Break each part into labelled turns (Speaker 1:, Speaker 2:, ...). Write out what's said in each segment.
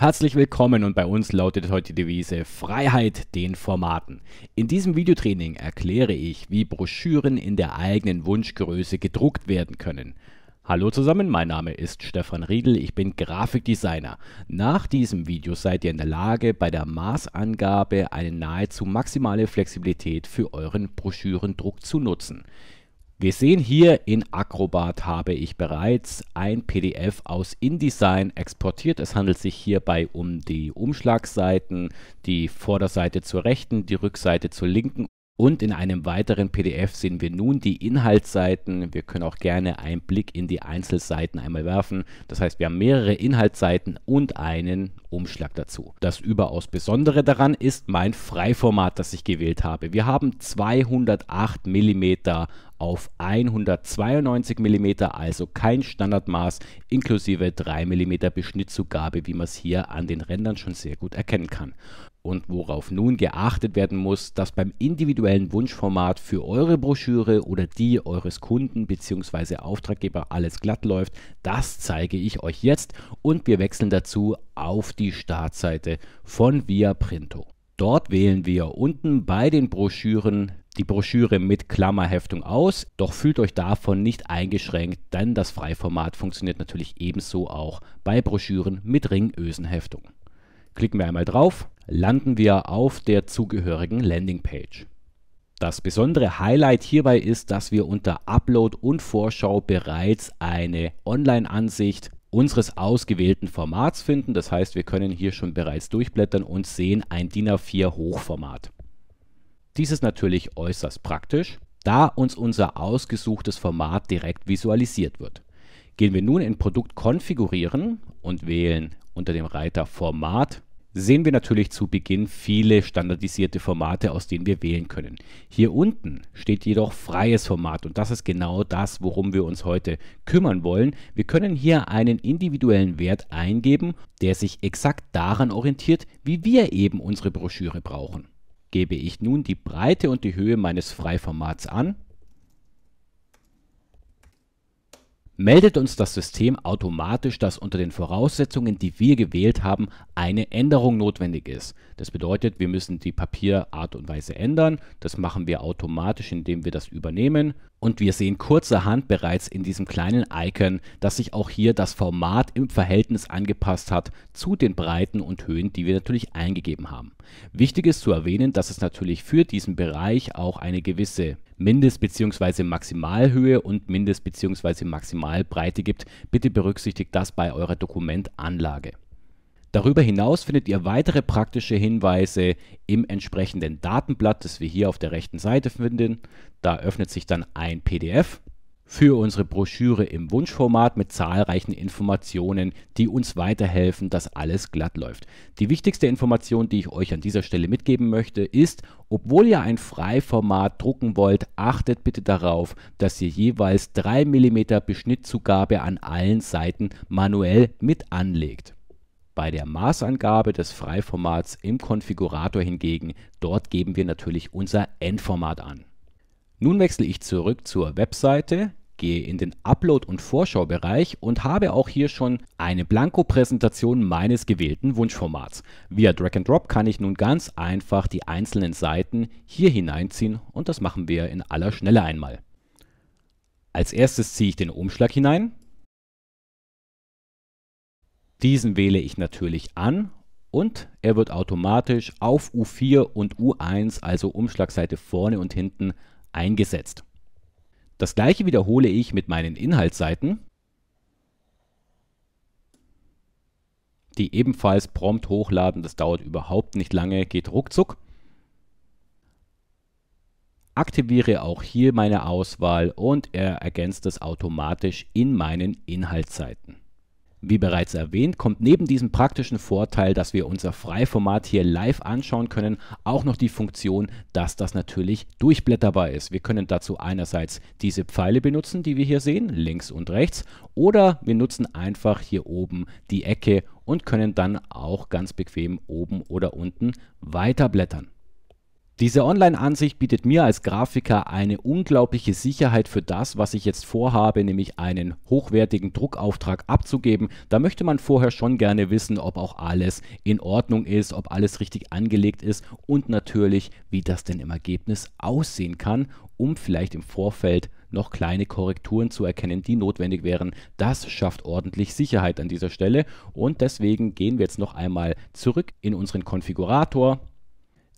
Speaker 1: Herzlich willkommen und bei uns lautet heute die Devise Freiheit den Formaten. In diesem Videotraining erkläre ich, wie Broschüren in der eigenen Wunschgröße gedruckt werden können. Hallo zusammen, mein Name ist Stefan Riedel, ich bin Grafikdesigner. Nach diesem Video seid ihr in der Lage, bei der Maßangabe eine nahezu maximale Flexibilität für euren Broschürendruck zu nutzen. Wir sehen hier, in Acrobat habe ich bereits ein PDF aus InDesign exportiert. Es handelt sich hierbei um die Umschlagseiten, die Vorderseite zur rechten, die Rückseite zur linken und in einem weiteren PDF sehen wir nun die Inhaltsseiten. Wir können auch gerne einen Blick in die Einzelseiten einmal werfen. Das heißt, wir haben mehrere Inhaltsseiten und einen Umschlag dazu. Das überaus Besondere daran ist mein Freiformat, das ich gewählt habe. Wir haben 208 mm auf 192 mm, also kein Standardmaß, inklusive 3 mm Beschnittzugabe, wie man es hier an den Rändern schon sehr gut erkennen kann. Und worauf nun geachtet werden muss, dass beim individuellen Wunschformat für eure Broschüre oder die eures Kunden bzw. Auftraggeber alles glatt läuft, das zeige ich euch jetzt und wir wechseln dazu auf die Startseite von Via Printo. Dort wählen wir unten bei den Broschüren die Broschüre mit Klammerheftung aus, doch fühlt euch davon nicht eingeschränkt, denn das Freiformat funktioniert natürlich ebenso auch bei Broschüren mit Ringösenheftung. Klicken wir einmal drauf, landen wir auf der zugehörigen Landingpage. Das besondere Highlight hierbei ist, dass wir unter Upload und Vorschau bereits eine Online-Ansicht unseres ausgewählten Formats finden. Das heißt, wir können hier schon bereits durchblättern und sehen ein DIN A4 Hochformat. Dies ist natürlich äußerst praktisch, da uns unser ausgesuchtes Format direkt visualisiert wird. Gehen wir nun in Produkt konfigurieren und wählen unter dem Reiter Format, sehen wir natürlich zu Beginn viele standardisierte Formate, aus denen wir wählen können. Hier unten steht jedoch freies Format und das ist genau das, worum wir uns heute kümmern wollen. Wir können hier einen individuellen Wert eingeben, der sich exakt daran orientiert, wie wir eben unsere Broschüre brauchen. Gebe ich nun die Breite und die Höhe meines Freiformats an, meldet uns das System automatisch, dass unter den Voraussetzungen, die wir gewählt haben, eine Änderung notwendig ist. Das bedeutet, wir müssen die Papierart und Weise ändern. Das machen wir automatisch, indem wir das übernehmen. Und wir sehen kurzerhand bereits in diesem kleinen Icon, dass sich auch hier das Format im Verhältnis angepasst hat zu den Breiten und Höhen, die wir natürlich eingegeben haben. Wichtig ist zu erwähnen, dass es natürlich für diesen Bereich auch eine gewisse Mindest- bzw. Maximalhöhe und Mindest- bzw. Maximalbreite gibt. Bitte berücksichtigt das bei eurer Dokumentanlage. Darüber hinaus findet ihr weitere praktische Hinweise im entsprechenden Datenblatt, das wir hier auf der rechten Seite finden. Da öffnet sich dann ein PDF für unsere Broschüre im Wunschformat mit zahlreichen Informationen, die uns weiterhelfen, dass alles glatt läuft. Die wichtigste Information, die ich euch an dieser Stelle mitgeben möchte, ist, obwohl ihr ein Freiformat drucken wollt, achtet bitte darauf, dass ihr jeweils 3 mm Beschnittzugabe an allen Seiten manuell mit anlegt. Bei der Maßangabe des Freiformats im Konfigurator hingegen, dort geben wir natürlich unser Endformat an. Nun wechsle ich zurück zur Webseite, gehe in den Upload- und Vorschaubereich und habe auch hier schon eine Blankopräsentation meines gewählten Wunschformats. Via Drag and Drop kann ich nun ganz einfach die einzelnen Seiten hier hineinziehen und das machen wir in aller Schnelle einmal. Als erstes ziehe ich den Umschlag hinein, diesen wähle ich natürlich an und er wird automatisch auf U4 und U1, also Umschlagseite vorne und hinten, eingesetzt. Das gleiche wiederhole ich mit meinen Inhaltsseiten, die ebenfalls prompt hochladen. Das dauert überhaupt nicht lange, geht ruckzuck. Aktiviere auch hier meine Auswahl und er ergänzt es automatisch in meinen Inhaltsseiten. Wie bereits erwähnt, kommt neben diesem praktischen Vorteil, dass wir unser Freiformat hier live anschauen können, auch noch die Funktion, dass das natürlich durchblätterbar ist. Wir können dazu einerseits diese Pfeile benutzen, die wir hier sehen, links und rechts, oder wir nutzen einfach hier oben die Ecke und können dann auch ganz bequem oben oder unten weiterblättern. Diese Online-Ansicht bietet mir als Grafiker eine unglaubliche Sicherheit für das, was ich jetzt vorhabe, nämlich einen hochwertigen Druckauftrag abzugeben. Da möchte man vorher schon gerne wissen, ob auch alles in Ordnung ist, ob alles richtig angelegt ist und natürlich, wie das denn im Ergebnis aussehen kann, um vielleicht im Vorfeld noch kleine Korrekturen zu erkennen, die notwendig wären. Das schafft ordentlich Sicherheit an dieser Stelle und deswegen gehen wir jetzt noch einmal zurück in unseren Konfigurator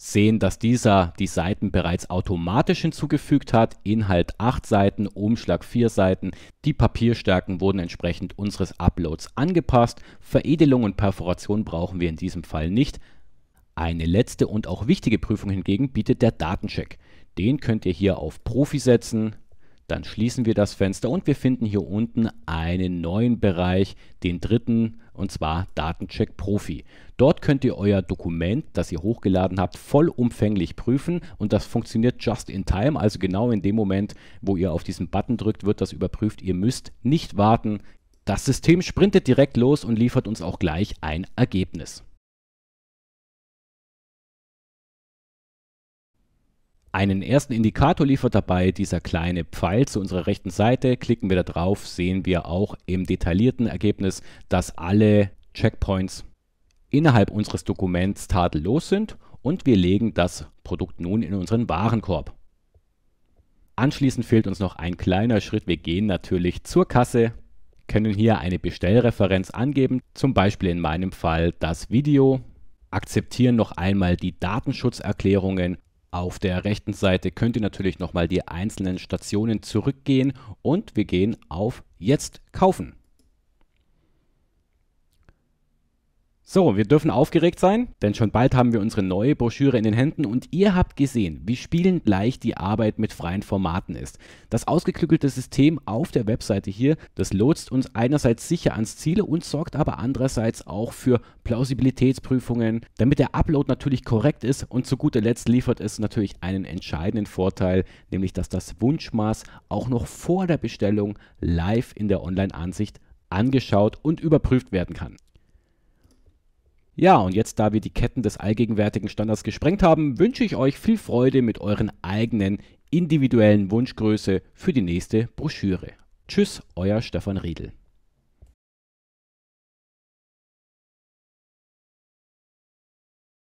Speaker 1: sehen, dass dieser die Seiten bereits automatisch hinzugefügt hat. Inhalt 8 Seiten, Umschlag 4 Seiten. Die Papierstärken wurden entsprechend unseres Uploads angepasst. Veredelung und Perforation brauchen wir in diesem Fall nicht. Eine letzte und auch wichtige Prüfung hingegen bietet der Datencheck. Den könnt ihr hier auf Profi setzen, dann schließen wir das Fenster und wir finden hier unten einen neuen Bereich, den dritten, und zwar Datencheck Profi. Dort könnt ihr euer Dokument, das ihr hochgeladen habt, vollumfänglich prüfen und das funktioniert just in time, also genau in dem Moment, wo ihr auf diesen Button drückt, wird das überprüft. Ihr müsst nicht warten. Das System sprintet direkt los und liefert uns auch gleich ein Ergebnis. Einen ersten Indikator liefert dabei dieser kleine Pfeil zu unserer rechten Seite. Klicken wir da drauf, sehen wir auch im detaillierten Ergebnis, dass alle Checkpoints innerhalb unseres Dokuments tadellos sind und wir legen das Produkt nun in unseren Warenkorb. Anschließend fehlt uns noch ein kleiner Schritt. Wir gehen natürlich zur Kasse, können hier eine Bestellreferenz angeben, zum Beispiel in meinem Fall das Video, akzeptieren noch einmal die Datenschutzerklärungen auf der rechten Seite könnt ihr natürlich nochmal die einzelnen Stationen zurückgehen und wir gehen auf Jetzt kaufen. So, wir dürfen aufgeregt sein, denn schon bald haben wir unsere neue Broschüre in den Händen und ihr habt gesehen, wie spielend leicht die Arbeit mit freien Formaten ist. Das ausgeklügelte System auf der Webseite hier, das lotst uns einerseits sicher ans Ziel und sorgt aber andererseits auch für Plausibilitätsprüfungen, damit der Upload natürlich korrekt ist und zu guter Letzt liefert es natürlich einen entscheidenden Vorteil, nämlich dass das Wunschmaß auch noch vor der Bestellung live in der Online-Ansicht angeschaut und überprüft werden kann. Ja, und jetzt, da wir die Ketten des allgegenwärtigen Standards gesprengt haben, wünsche ich euch viel Freude mit euren eigenen individuellen Wunschgröße für die nächste Broschüre. Tschüss, euer Stefan Riedel.